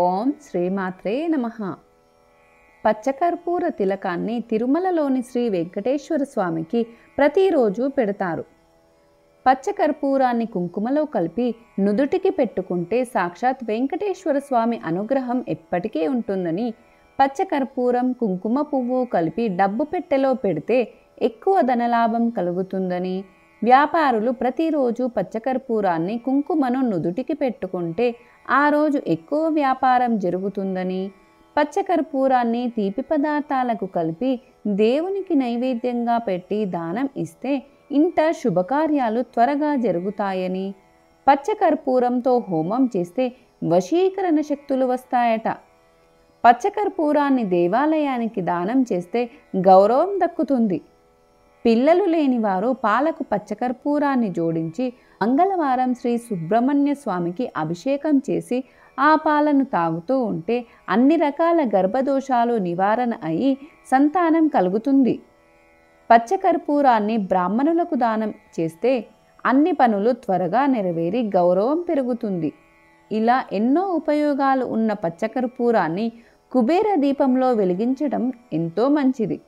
ఓం శ్రీమాత్రే నమ పచ్చకర్పూర తిలకాన్ని తిరుమలలోని శ్రీ వెంకటేశ్వర స్వామికి ప్రతిరోజు పెడతారు పచ్చకర్పూరాన్ని కుంకుమలో కలిపి నుదుటికి పెట్టుకుంటే సాక్షాత్ వెంకటేశ్వర స్వామి అనుగ్రహం ఎప్పటికీ ఉంటుందని పచ్చకర్పూరం కుంకుమ పువ్వు కలిపి డబ్బు పెట్టెలో పెడితే ఎక్కువ ధనలాభం కలుగుతుందని వ్యాపారులు ప్రతిరోజు పచ్చకర్పూరాన్ని కుంకుమను నుదుటికి పెట్టుకుంటే ఆ రోజు ఎక్కువ వ్యాపారం జరుగుతుందని పచ్చకర్పూరాన్ని తీపి పదార్థాలకు కలిపి దేవునికి నైవేద్యంగా పెట్టి దానం ఇస్తే ఇంత శుభకార్యాలు త్వరగా జరుగుతాయని పచ్చకర్పూరంతో హోమం చేస్తే వశీకరణ శక్తులు వస్తాయట పచ్చకర్పూరాన్ని దేవాలయానికి దానం చేస్తే గౌరవం దక్కుతుంది పిల్లలు లేనివారు పాలకు పచ్చకర్పూరాన్ని జోడించి మంగళవారం శ్రీ సుబ్రహ్మణ్య స్వామికి అభిషేకం చేసి ఆ పాలను తాగుతూ ఉంటే అన్ని రకాల గర్భదోషాలు నివారణ అయి సంతానం కలుగుతుంది పచ్చకర్పూరాన్ని బ్రాహ్మణులకు దానం చేస్తే అన్ని పనులు త్వరగా నెరవేరి గౌరవం పెరుగుతుంది ఇలా ఎన్నో ఉపయోగాలు ఉన్న పచ్చకర్పూరాన్ని కుబేర దీపంలో వెలిగించడం ఎంతో మంచిది